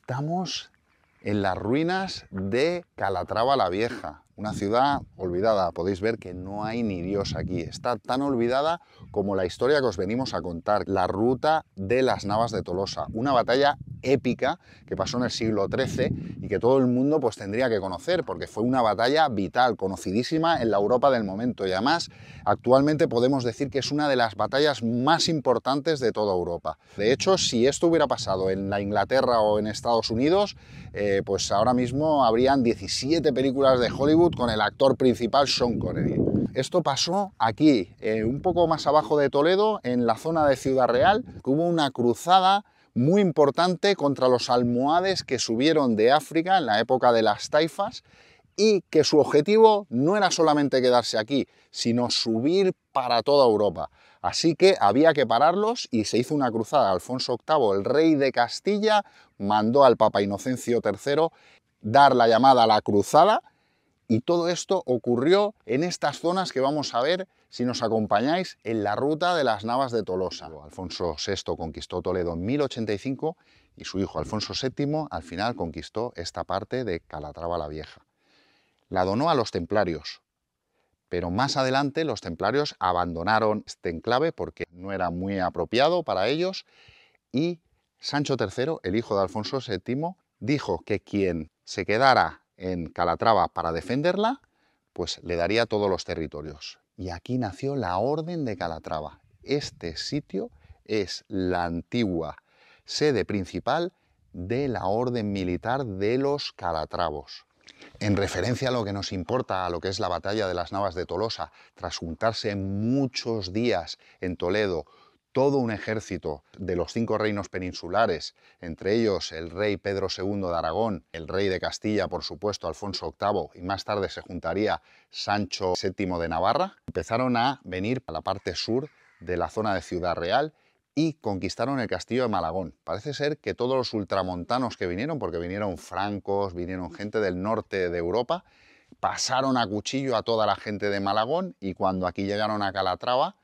Estamos en las ruinas de Calatrava la Vieja. Una ciudad olvidada, podéis ver que no hay ni Dios aquí. Está tan olvidada como la historia que os venimos a contar, la ruta de las Navas de Tolosa, una batalla épica que pasó en el siglo XIII y que todo el mundo pues tendría que conocer porque fue una batalla vital, conocidísima en la Europa del momento y además actualmente podemos decir que es una de las batallas más importantes de toda Europa. De hecho, si esto hubiera pasado en la Inglaterra o en Estados Unidos, eh, pues ahora mismo habrían 17 películas de Hollywood con el actor principal Sean Connery. Esto pasó aquí, eh, un poco más abajo de Toledo, en la zona de Ciudad Real, que hubo una cruzada muy importante contra los almohades que subieron de África en la época de las taifas y que su objetivo no era solamente quedarse aquí, sino subir para toda Europa. Así que había que pararlos y se hizo una cruzada. Alfonso VIII, el rey de Castilla, mandó al Papa Inocencio III dar la llamada a la cruzada y todo esto ocurrió en estas zonas que vamos a ver si nos acompañáis en la ruta de las Navas de Tolosa. Alfonso VI conquistó Toledo en 1085 y su hijo Alfonso VII al final conquistó esta parte de Calatrava la Vieja. La donó a los templarios, pero más adelante los templarios abandonaron este enclave porque no era muy apropiado para ellos y Sancho III, el hijo de Alfonso VII, dijo que quien se quedara en Calatrava para defenderla, pues le daría todos los territorios. Y aquí nació la Orden de Calatrava. Este sitio es la antigua sede principal de la Orden Militar de los Calatravos. En referencia a lo que nos importa, a lo que es la batalla de las Navas de Tolosa, tras juntarse muchos días en Toledo todo un ejército de los cinco reinos peninsulares, entre ellos el rey Pedro II de Aragón, el rey de Castilla, por supuesto, Alfonso VIII, y más tarde se juntaría Sancho VII de Navarra, empezaron a venir a la parte sur de la zona de Ciudad Real y conquistaron el castillo de Malagón. Parece ser que todos los ultramontanos que vinieron, porque vinieron francos, vinieron gente del norte de Europa, pasaron a cuchillo a toda la gente de Malagón y cuando aquí llegaron a Calatrava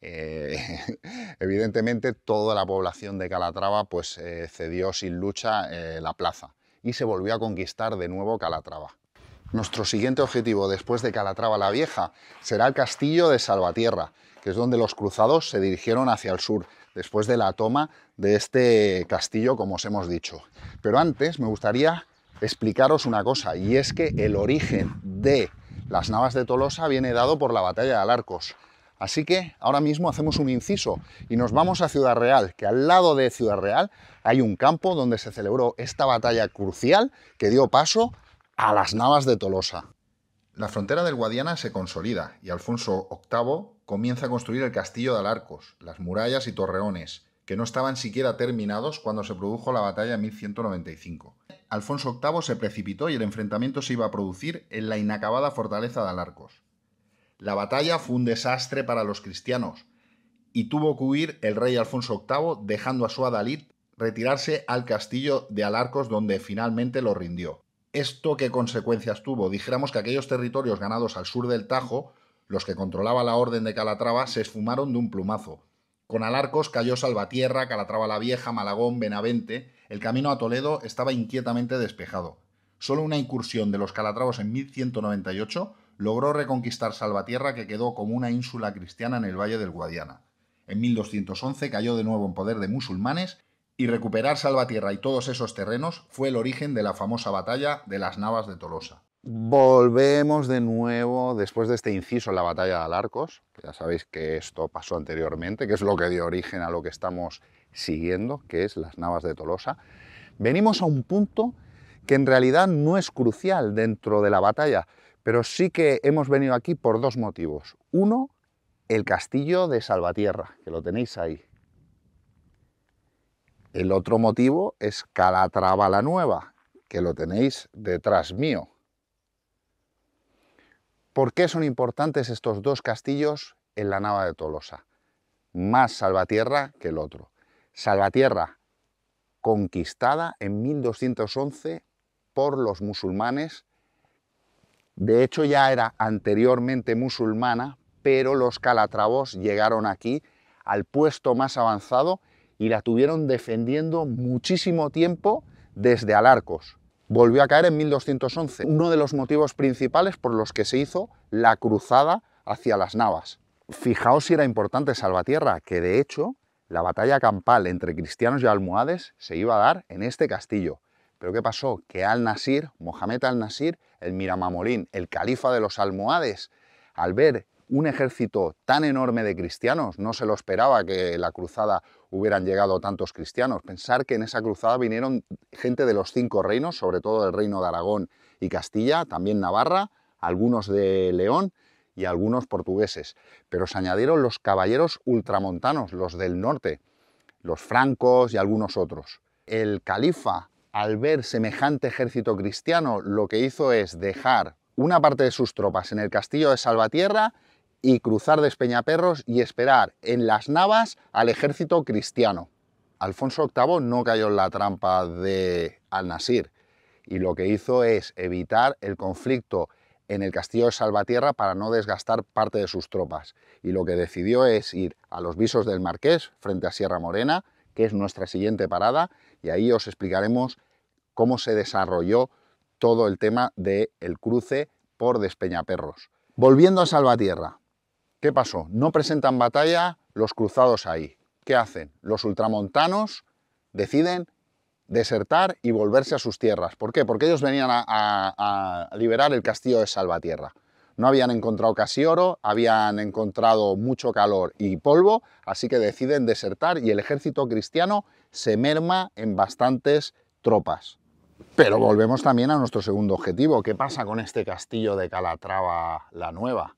eh, evidentemente, toda la población de Calatrava pues, eh, cedió sin lucha eh, la plaza y se volvió a conquistar de nuevo Calatrava. Nuestro siguiente objetivo después de Calatrava la Vieja será el castillo de Salvatierra, que es donde los cruzados se dirigieron hacia el sur, después de la toma de este castillo, como os hemos dicho. Pero antes me gustaría explicaros una cosa, y es que el origen de las navas de Tolosa viene dado por la batalla de Alarcos. Así que ahora mismo hacemos un inciso y nos vamos a Ciudad Real, que al lado de Ciudad Real hay un campo donde se celebró esta batalla crucial que dio paso a las navas de Tolosa. La frontera del Guadiana se consolida y Alfonso VIII comienza a construir el castillo de Alarcos, las murallas y torreones, que no estaban siquiera terminados cuando se produjo la batalla en 1195. Alfonso VIII se precipitó y el enfrentamiento se iba a producir en la inacabada fortaleza de Alarcos. La batalla fue un desastre para los cristianos y tuvo que huir el rey Alfonso VIII dejando a su adalid retirarse al castillo de Alarcos donde finalmente lo rindió. ¿Esto qué consecuencias tuvo? Dijéramos que aquellos territorios ganados al sur del Tajo, los que controlaba la Orden de Calatrava, se esfumaron de un plumazo. Con Alarcos cayó Salvatierra, Calatrava la Vieja, Malagón, Benavente. El camino a Toledo estaba inquietamente despejado. Solo una incursión de los calatravos en 1198 logró reconquistar Salvatierra que quedó como una ínsula cristiana en el valle del Guadiana. En 1211 cayó de nuevo en poder de musulmanes y recuperar Salvatierra y todos esos terrenos fue el origen de la famosa batalla de las Navas de Tolosa. Volvemos de nuevo, después de este inciso en la batalla de Alarcos, ya sabéis que esto pasó anteriormente, que es lo que dio origen a lo que estamos siguiendo, que es las Navas de Tolosa, venimos a un punto que en realidad no es crucial dentro de la batalla, pero sí que hemos venido aquí por dos motivos. Uno, el castillo de Salvatierra, que lo tenéis ahí. El otro motivo es Calatrava la Nueva, que lo tenéis detrás mío. ¿Por qué son importantes estos dos castillos en la nava de Tolosa? Más Salvatierra que el otro. Salvatierra conquistada en 1211 por los musulmanes de hecho, ya era anteriormente musulmana, pero los calatravos llegaron aquí al puesto más avanzado y la tuvieron defendiendo muchísimo tiempo desde Alarcos. Volvió a caer en 1211, uno de los motivos principales por los que se hizo la cruzada hacia las Navas. Fijaos si era importante Salvatierra, que de hecho la batalla campal entre cristianos y almohades se iba a dar en este castillo. Pero ¿qué pasó? Que al-Nasir, Mohamed al-Nasir, el Miramamolín, el califa de los almohades, al ver un ejército tan enorme de cristianos, no se lo esperaba que la cruzada hubieran llegado tantos cristianos. Pensar que en esa cruzada vinieron gente de los cinco reinos, sobre todo del reino de Aragón y Castilla, también Navarra, algunos de León y algunos portugueses. Pero se añadieron los caballeros ultramontanos, los del norte, los francos y algunos otros. El califa al ver semejante ejército cristiano, lo que hizo es dejar una parte de sus tropas en el castillo de Salvatierra y cruzar Despeñaperros y esperar en las navas al ejército cristiano. Alfonso VIII no cayó en la trampa de Al-Nasir y lo que hizo es evitar el conflicto en el castillo de Salvatierra para no desgastar parte de sus tropas. Y lo que decidió es ir a los visos del Marqués, frente a Sierra Morena, que es nuestra siguiente parada, y ahí os explicaremos cómo se desarrolló todo el tema del cruce por Despeñaperros. Volviendo a Salvatierra, ¿qué pasó? No presentan batalla los cruzados ahí. ¿Qué hacen? Los ultramontanos deciden desertar y volverse a sus tierras. ¿Por qué? Porque ellos venían a liberar el castillo de Salvatierra. No habían encontrado casi oro, habían encontrado mucho calor y polvo, así que deciden desertar y el ejército cristiano se merma en bastantes tropas. Pero volvemos también a nuestro segundo objetivo. ¿Qué pasa con este castillo de Calatrava la Nueva?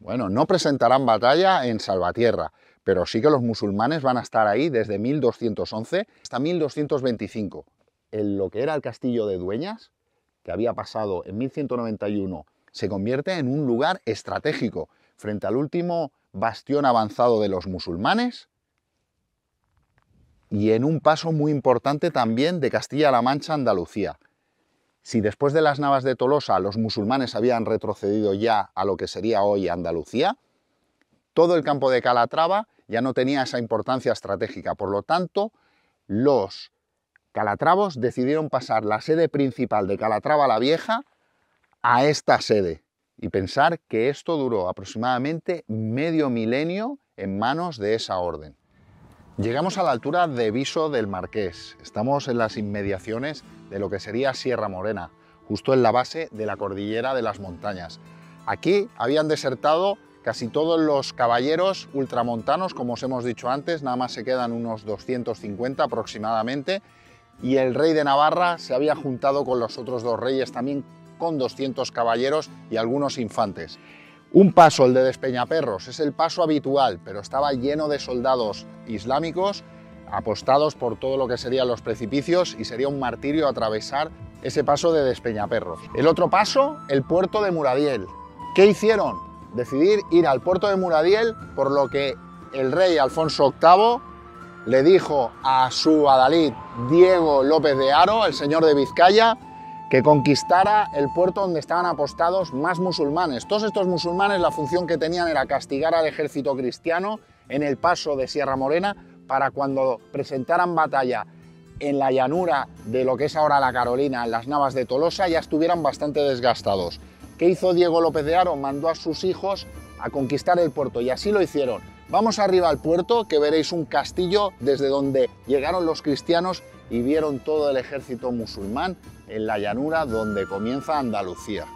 Bueno, no presentarán batalla en Salvatierra, pero sí que los musulmanes van a estar ahí desde 1211 hasta 1225. En lo que era el castillo de Dueñas, que había pasado en 1191 se convierte en un lugar estratégico frente al último bastión avanzado de los musulmanes y en un paso muy importante también de Castilla-La Mancha a Andalucía. Si después de las navas de Tolosa los musulmanes habían retrocedido ya a lo que sería hoy Andalucía, todo el campo de Calatrava ya no tenía esa importancia estratégica. Por lo tanto, los calatravos decidieron pasar la sede principal de Calatrava la Vieja a esta sede. Y pensar que esto duró aproximadamente medio milenio en manos de esa orden. Llegamos a la altura de Viso del Marqués. Estamos en las inmediaciones de lo que sería Sierra Morena, justo en la base de la cordillera de las montañas. Aquí habían desertado casi todos los caballeros ultramontanos, como os hemos dicho antes, nada más se quedan unos 250 aproximadamente, y el rey de Navarra se había juntado con los otros dos reyes también con 200 caballeros y algunos infantes. Un paso, el de Despeñaperros, es el paso habitual, pero estaba lleno de soldados islámicos apostados por todo lo que serían los precipicios y sería un martirio atravesar ese paso de Despeñaperros. El otro paso, el puerto de Muradiel. ¿Qué hicieron? Decidir ir al puerto de Muradiel, por lo que el rey Alfonso VIII le dijo a su adalid Diego López de Haro, el señor de Vizcaya, que conquistara el puerto donde estaban apostados más musulmanes. Todos estos musulmanes la función que tenían era castigar al ejército cristiano en el paso de Sierra Morena para cuando presentaran batalla en la llanura de lo que es ahora la Carolina, en las Navas de Tolosa, ya estuvieran bastante desgastados. ¿Qué hizo Diego López de Haro? Mandó a sus hijos a conquistar el puerto y así lo hicieron. Vamos arriba al puerto que veréis un castillo desde donde llegaron los cristianos y vieron todo el ejército musulmán en la llanura donde comienza Andalucía.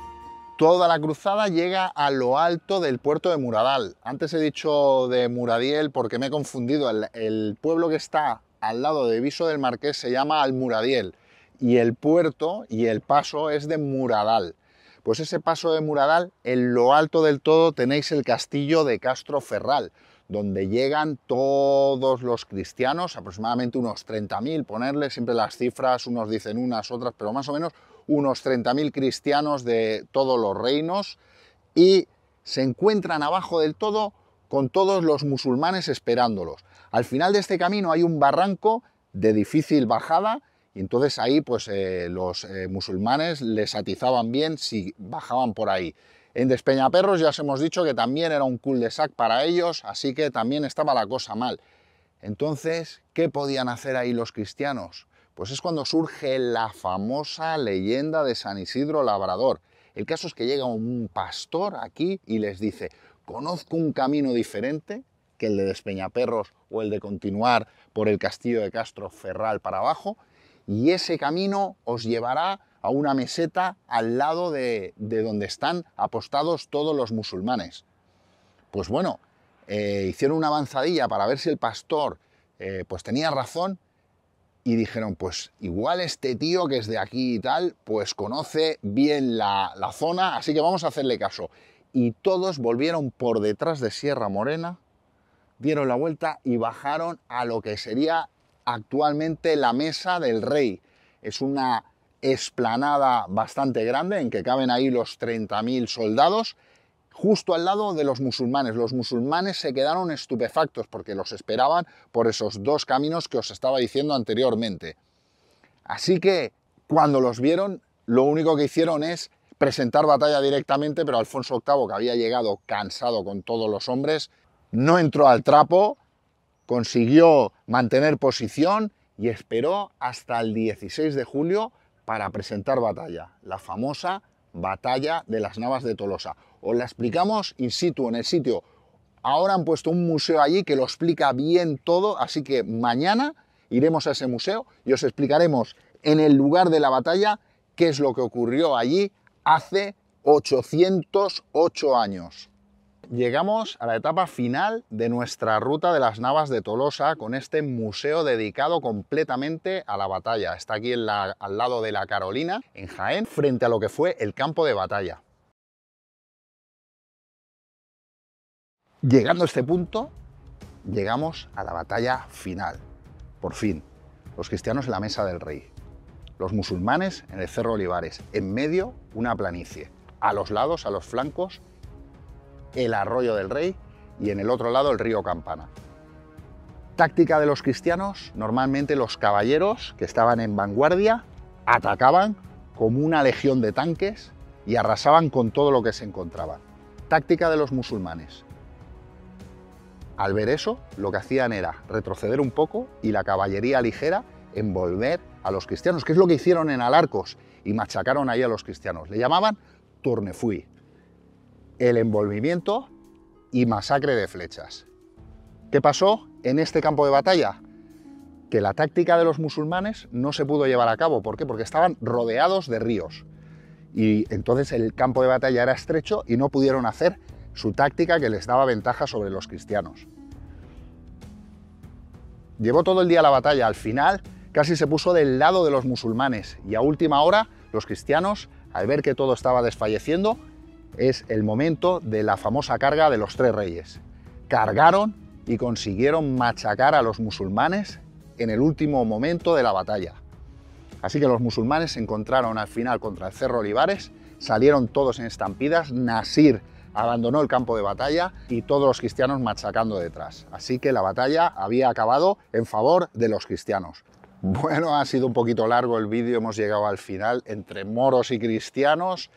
Toda la cruzada llega a lo alto del puerto de Muradal. Antes he dicho de Muradiel porque me he confundido. El, pueblo que está al lado de Viso del Marqués se llama Almuradiel y el puerto y el paso es de Muradal. Pues ese paso de Muradal, en lo alto del todo tenéis el castillo de Castro Ferral, donde llegan todos los cristianos, aproximadamente unos 30.000, ponerle siempre las cifras, unos dicen unas, otras, pero más o menos unos 30.000 cristianos de todos los reinos y se encuentran abajo del todo con todos los musulmanes esperándolos. Al final de este camino hay un barranco de difícil bajada y entonces ahí pues eh, los eh, musulmanes les atizaban bien si bajaban por ahí. En Despeñaperros ya os hemos dicho que también era un cul-de-sac para ellos, así que también estaba la cosa mal. Entonces, ¿qué podían hacer ahí los cristianos? Pues es cuando surge la famosa leyenda de San Isidro Labrador. El caso es que llega un pastor aquí y les dice, conozco un camino diferente que el de Despeñaperros o el de continuar por el castillo de Castro Ferral para abajo, y ese camino os llevará a una meseta al lado de, donde están apostados todos los musulmanes. Pues bueno, eh, hicieron una avanzadilla para ver si el pastor eh, pues tenía razón y dijeron, pues igual este tío que es de aquí y tal, pues conoce bien la zona, así que vamos a hacerle caso. Y todos volvieron por detrás de Sierra Morena, dieron la vuelta y bajaron a lo que sería actualmente la mesa del rey. Es una esplanada bastante grande en que caben ahí los 30.000 soldados, justo al lado de los musulmanes. Los musulmanes se quedaron estupefactos porque los esperaban por esos dos caminos que os estaba diciendo anteriormente. Así que cuando los vieron, lo único que hicieron es presentar batalla directamente, pero Alfonso VIII, que había llegado cansado con todos los hombres, no entró al trapo, consiguió mantener posición y esperó hasta el 16 de julio para presentar batalla, la famosa batalla de las Navas de Tolosa. Os la explicamos in situ, en el sitio. Ahora han puesto un museo allí que lo explica bien todo, así que mañana iremos a ese museo y os explicaremos en el lugar de la batalla qué es lo que ocurrió allí hace 808 años llegamos a la etapa final de nuestra ruta de las Navas de Tolosa con este museo dedicado completamente a la batalla. Está aquí al lado de la Carolina, en Jaén, frente a lo que fue el campo de batalla. Llegando a este punto, llegamos a la batalla final. Por fin, los cristianos en la mesa del rey, los musulmanes en el Cerro Olivares, en medio una planicie, a los lados, a los flancos, el Arroyo del Rey y en el otro lado el río Campana. Táctica de los cristianos, normalmente los caballeros que estaban en vanguardia atacaban como una legión de tanques y arrasaban con todo lo que se encontraba. Táctica de los musulmanes. Al ver eso, lo que hacían era retroceder un poco y la caballería ligera envolver a los cristianos, que es lo que hicieron en Alarcos y machacaron ahí a los cristianos. Le llamaban Tournefuy el envolvimiento y masacre de flechas. ¿Qué pasó en este campo de batalla? Que la táctica de los musulmanes no se pudo llevar a cabo. ¿Por qué? Porque estaban rodeados de ríos. Y entonces el campo de batalla era estrecho y no pudieron hacer su táctica que les daba ventaja sobre los cristianos. Llevó todo el día la batalla. Al final casi se puso del lado de los musulmanes y a última hora los cristianos, al ver que todo estaba desfalleciendo, es el momento de la famosa carga de los tres reyes. Cargaron y consiguieron machacar a los musulmanes en el último momento de la batalla. Así que los musulmanes se encontraron al final contra el Cerro Olivares, salieron todos en estampidas, Nasir abandonó el campo de batalla y todos los cristianos machacando detrás. Así que la batalla había acabado en favor de los cristianos. Bueno, ha sido un poquito largo el vídeo, hemos llegado al final entre moros y cristianos.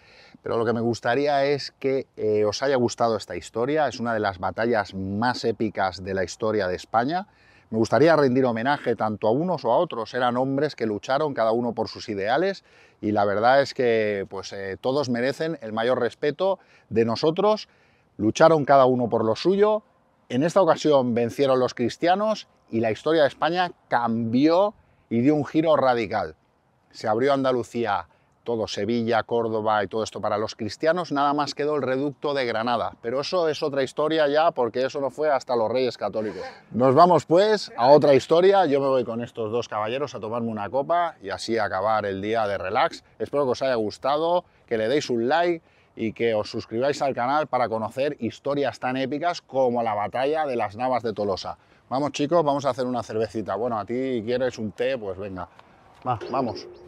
Pero lo que me gustaría es que eh, os haya gustado esta historia. Es una de las batallas más épicas de la historia de España. Me gustaría rendir homenaje tanto a unos o a otros. Eran hombres que lucharon cada uno por sus ideales y la verdad es que pues, eh, todos merecen el mayor respeto de nosotros. Lucharon cada uno por lo suyo. En esta ocasión vencieron los cristianos y la historia de España cambió y dio un giro radical. Se abrió Andalucía todo Sevilla, Córdoba y todo esto para los cristianos, nada más quedó el reducto de Granada. Pero eso es otra historia ya, porque eso no fue hasta los reyes católicos. Nos vamos pues a otra historia. Yo me voy con estos dos caballeros a tomarme una copa y así acabar el día de relax. Espero que os haya gustado, que le deis un like y que os suscribáis al canal para conocer historias tan épicas como la batalla de las Navas de Tolosa. Vamos chicos, vamos a hacer una cervecita. Bueno, a ti quieres un té, pues venga. vamos.